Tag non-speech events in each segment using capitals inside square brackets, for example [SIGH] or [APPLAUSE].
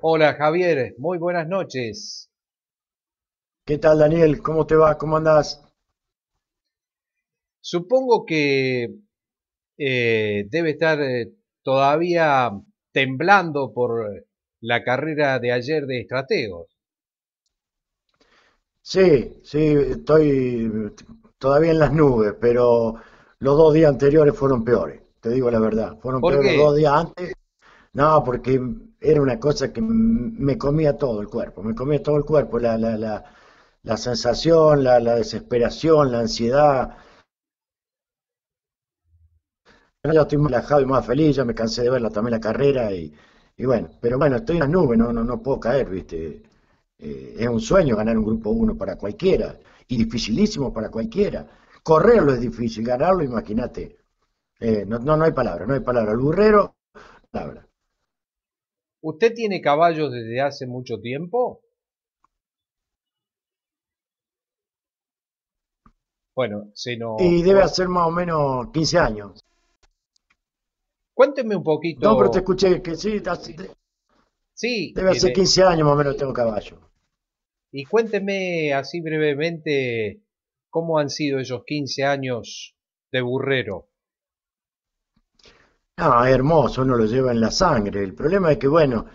Hola Javier, muy buenas noches. ¿Qué tal Daniel? ¿Cómo te va? ¿Cómo andás? Supongo que eh, debe estar eh, todavía temblando por la carrera de ayer de estrategos. Sí, sí, estoy todavía en las nubes, pero los dos días anteriores fueron peores, te digo la verdad. Fueron peores los dos días antes no, porque era una cosa que me comía todo el cuerpo, me comía todo el cuerpo, la, la, la, la sensación, la, desesperación, la ansiedad. Ya estoy más relajado y más feliz, ya me cansé de verla también la carrera y, bueno, pero bueno, estoy en la nube, no, no, no puedo caer, ¿viste? Eh, es un sueño ganar un grupo uno para cualquiera y dificilísimo para cualquiera. Correrlo es difícil, ganarlo, imagínate. Eh, no, no, no hay palabra, no hay palabra. El burrero, palabra. ¿Usted tiene caballos desde hace mucho tiempo? Bueno, si no... Y debe hacer más o menos 15 años. Cuénteme un poquito... No, pero te escuché que sí... Sí. Debe hacer 15 años más o menos tengo caballo. Y cuénteme así brevemente cómo han sido esos 15 años de burrero. Ah, hermoso, uno lo lleva en la sangre. El problema es que, bueno,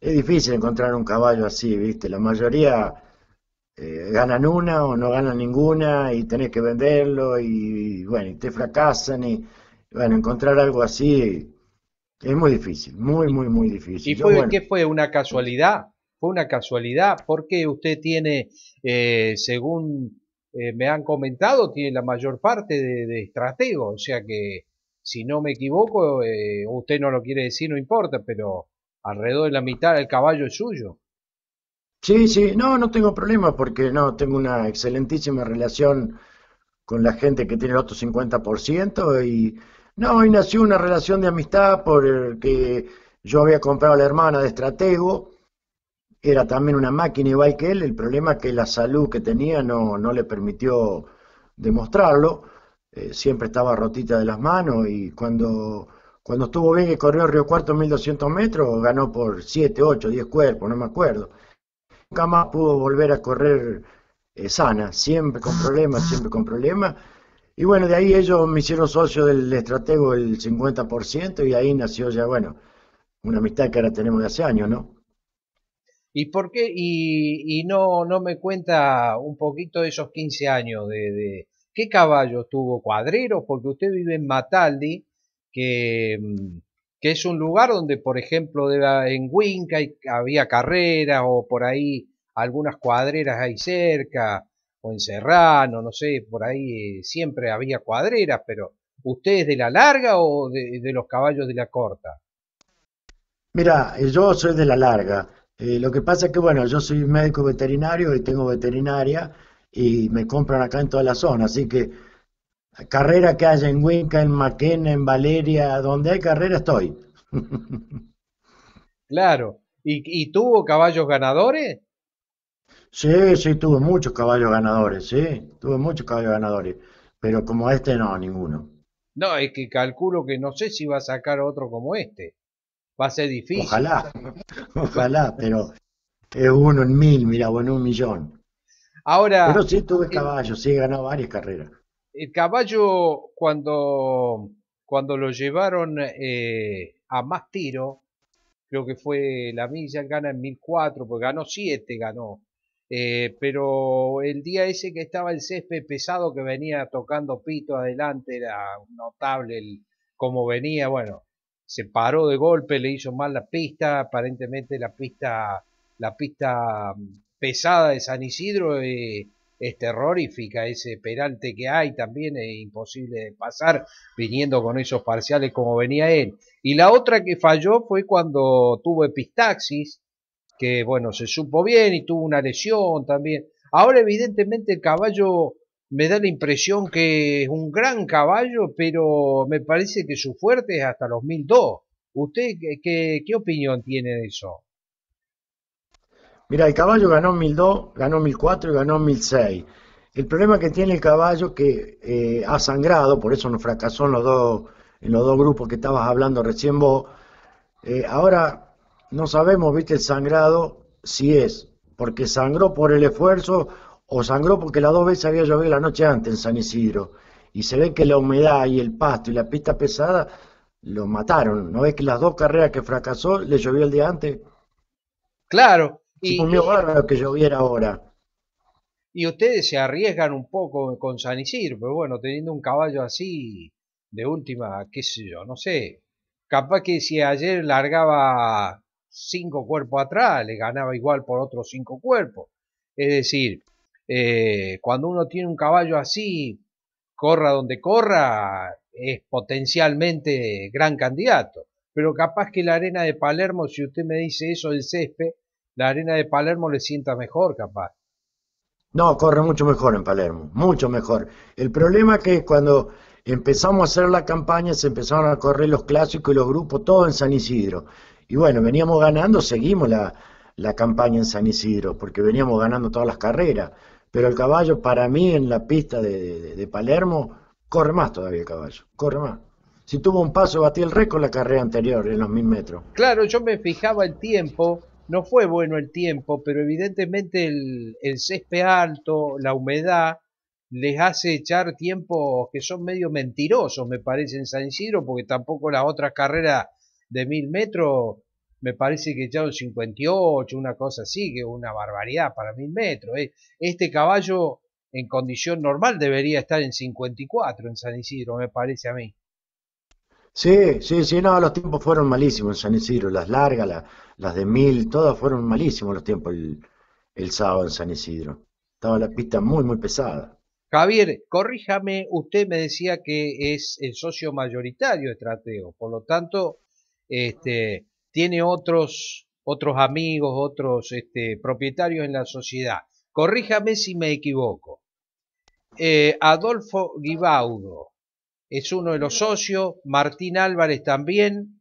es difícil encontrar un caballo así, ¿viste? La mayoría eh, ganan una o no ganan ninguna y tenés que venderlo y, bueno, y te fracasan y, bueno, encontrar algo así es muy difícil, muy, muy, muy difícil. ¿Y fue, qué fue? ¿Una casualidad? ¿Fue una casualidad? Porque usted tiene, eh, según eh, me han comentado, tiene la mayor parte de, de estrategos, o sea que si no me equivoco, eh, usted no lo quiere decir, no importa, pero alrededor de la mitad del caballo es suyo. Sí, sí, no, no tengo problema porque no, tengo una excelentísima relación con la gente que tiene el otro 50% y no, hoy nació una relación de amistad porque yo había comprado a la hermana de Estratego, era también una máquina igual que él, el problema es que la salud que tenía no, no le permitió demostrarlo eh, siempre estaba rotita de las manos y cuando, cuando estuvo bien y corrió Río Cuarto 1200 metros, ganó por 7, 8, 10 cuerpos, no me acuerdo. Nunca más pudo volver a correr eh, sana, siempre con problemas, siempre con problemas. Y bueno, de ahí ellos me hicieron socio del estratego el 50% y ahí nació ya, bueno, una amistad que ahora tenemos de hace años, ¿no? ¿Y por qué? Y, no, no me cuenta un poquito de esos 15 años de ¿Qué caballos tuvo Cuadreros? Porque usted vive en Mataldi, mm, que, es un lugar donde, por ejemplo, en Huinca había carreras o por ahí algunas cuadreras ahí cerca, o en Serrano, no sé, por ahí eh, siempre había cuadreras, pero ¿usted es de la larga o de, los caballos de la corta? Mira, eh, yo soy de la larga. Eh, lo que pasa es que, bueno, yo soy médico veterinario y tengo veterinaria, y me compran acá en toda la zona. Así que carrera que haya en Winca, en Maquena, en Valeria, donde hay carrera estoy. [LAUGHS] Claro. ¿Y, tuvo caballos ganadores? Sí, sí, tuve muchos caballos ganadores, sí, tuve muchos caballos ganadores, pero como este no, ninguno. No, es que calculo que no sé si va a sacar otro como este. Va a ser difícil. Ojalá, [LAUGHS] ojalá, pero es uno en mil, mira, bueno un millón. Ahora. Pero sí tuve eh, caballo, sí ganó varias carreras. El caballo, cuando, cuando lo llevaron eh, a más tiro, creo que fue la milla, gana en 1004, pues ganó 7, ganó. Eh, pero el día ese que estaba el césped pesado que venía tocando pito adelante, era notable el, cómo venía, bueno, se paró de golpe, le hizo mal la pista, aparentemente la pista, la pista pesada de San Isidro eh, es terrorífica, ese peralte que hay también es imposible de pasar viniendo con esos parciales como venía él. Y la otra que falló fue cuando tuvo epistaxis, que bueno, se supo bien y tuvo una lesión también. Ahora evidentemente el caballo me da la impresión que es un gran caballo, pero me parece que su fuerte es hasta los 1002. ¿Usted qué opinión tiene de eso? Mira, el caballo ganó 1002, ganó 1004 y ganó 1006. El problema que tiene el caballo que eh, ha sangrado, por eso no fracasó en los dos, en los dos grupos que estabas hablando recién vos. Eh, ahora no sabemos, viste, el sangrado si es porque sangró por el esfuerzo o sangró porque las dos veces había llovido la noche antes en San Isidro. Y se ve que la humedad y el pasto y la pista pesada lo mataron. ¿No ves que las dos carreras que fracasó le llovió el día antes? Claro, bárbaro que lloviera ahora. Y ustedes se arriesgan un poco con San Isidro, pero bueno, teniendo un caballo así, de última, qué sé yo, no sé. Capaz que si ayer largaba cinco cuerpos atrás, le ganaba igual por otros cinco cuerpos. Es decir, eh, cuando uno tiene un caballo así, corra donde corra, es potencialmente gran candidato. Pero capaz que la arena de Palermo, si usted me dice eso, el césped, la arena de Palermo le sienta mejor, capaz. No, corre mucho mejor en Palermo, mucho mejor. El problema que cuando empezamos a hacer la campaña, se empezaron a correr los clásicos y los grupos, todo en San Isidro. Y bueno, veníamos ganando, seguimos la, campaña en San Isidro, porque veníamos ganando todas las carreras. Pero el caballo, para mí, en la pista de, Palermo, corre más todavía el caballo, corre más. Si tuvo un paso, batí el récord la carrera anterior en los mil metros. Claro, yo me fijaba el tiempo no fue bueno el tiempo, pero evidentemente el, el césped alto, la humedad, les hace echar tiempos que son medio mentirosos, me parece, en San Isidro, porque tampoco las otras carreras de mil metros me parece que echaron 58, una cosa así, que es una barbaridad para mil metros. ¿eh? Este caballo en condición normal debería estar en 54 en San Isidro, me parece a mí. Sí, sí, sí, no, los tiempos fueron malísimos en San Isidro, las largas, las de mil, todas fueron malísimos los tiempos el, sábado en San Isidro. Estaba la pista muy, muy pesada. Javier, corríjame, usted me decía que es el socio mayoritario de Trateo, por lo tanto, este, tiene otros, otros amigos, otros este, propietarios en la sociedad. Corríjame si me equivoco. Eh, Adolfo Guibaudo, es uno de los socios, Martín Álvarez también,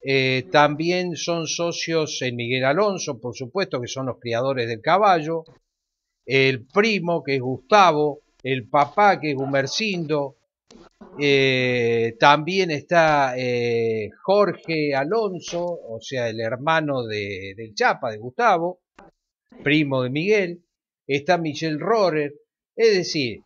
eh, también son socios en Miguel Alonso, por supuesto, que son los criadores del caballo, el primo, que es Gustavo, el papá, que es Gumercindo, eh, también está eh, Jorge Alonso, o sea, el hermano de, del Chapa, de Gustavo, primo de Miguel, está Michel Rorer, es decir,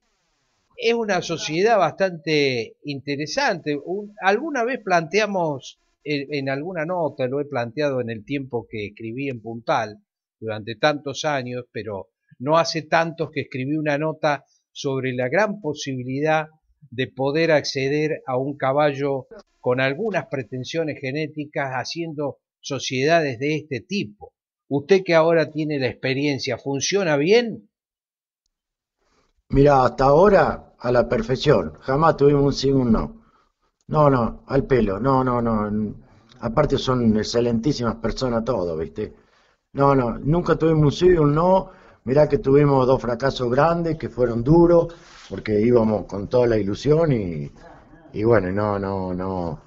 es una sociedad bastante interesante. alguna vez planteamos, en, alguna nota, lo he planteado en el tiempo que escribí en Puntal, durante tantos años, pero no hace tantos que escribí una nota sobre la gran posibilidad de poder acceder a un caballo con algunas pretensiones genéticas haciendo sociedades de este tipo. Usted que ahora tiene la experiencia, ¿funciona bien? Mirá, hasta ahora a la perfección. Jamás tuvimos un sí, un no. No, no, al pelo. No, no, no. Aparte son excelentísimas personas todos, ¿viste? No, no, nunca tuvimos un sí y un no. Mirá que tuvimos dos fracasos grandes que fueron duros porque íbamos con toda la ilusión y, y bueno, no, no, no,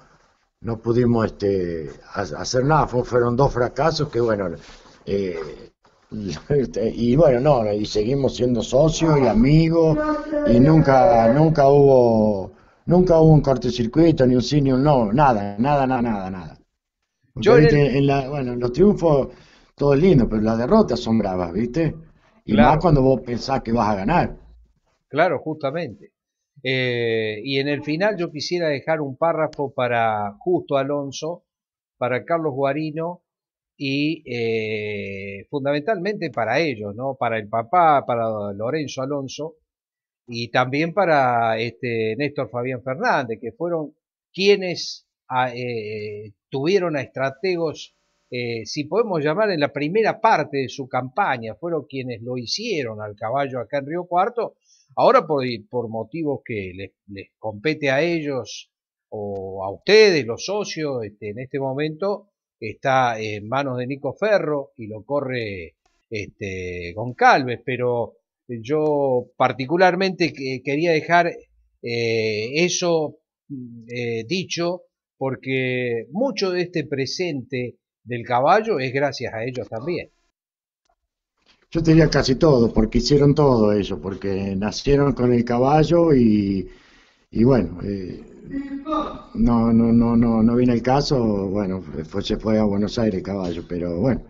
no pudimos este, hacer nada. Fueron dos fracasos que bueno, eh, [LAUGHS] Y, bueno, no, y seguimos siendo socios y amigos y nunca, nunca hubo, nunca hubo un cortocircuito, ni un sí, ni un no, nada, nada, nada, nada, nada. bueno, los triunfos, todo lindo, pero las derrotas son bravas, ¿viste? Y más cuando vos pensás que vas a ganar. Claro, justamente. Eh, y en el final yo quisiera dejar un párrafo para Justo Alonso, para Carlos Guarino y eh, fundamentalmente para ellos, ¿no? Para el papá, para Lorenzo Alonso y también para este, Néstor Fabián Fernández, que fueron quienes ah, eh, tuvieron a estrategos, eh, si podemos llamar, en la primera parte de su campaña, fueron quienes lo hicieron al caballo acá en Río Cuarto, ahora por, por motivos que les, les compete a ellos o a ustedes, los socios, este, en este momento, está en manos de Nico Ferro y lo corre este, Goncalves, pero yo particularmente quería dejar eh, eso mm, eh, dicho porque mucho de este presente del caballo es gracias a ellos también. Yo tenía casi todo, porque hicieron todo eso, porque nacieron con el caballo y, bueno, eh, no, no, no, no, no viene el caso. Bueno, fue, se fue a Buenos Aires el caballo, pero bueno,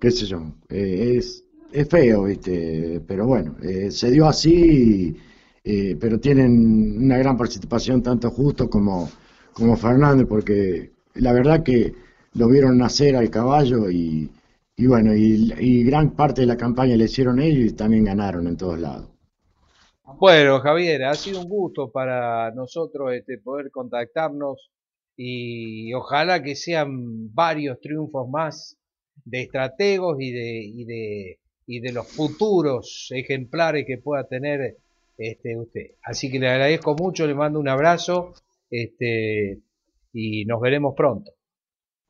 qué sé yo. Eh, es, feo, viste, pero bueno, eh, se dio así, eh, pero tienen una gran participación tanto Justo como, como Fernández, porque la verdad que lo vieron nacer al caballo y, y bueno, y gran parte de la campaña le hicieron ellos y también ganaron en todos lados. Bueno, Javier, ha sido un gusto para nosotros este, poder contactarnos y ojalá que sean varios triunfos más de estrategos y de, de, los futuros ejemplares que pueda tener este, usted. Así que le agradezco mucho, le mando un abrazo este, y nos veremos pronto.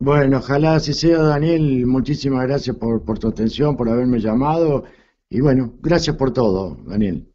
Bueno, ojalá así sea, Daniel. Muchísimas gracias por tu atención, por haberme llamado. Y bueno, gracias por todo, Daniel.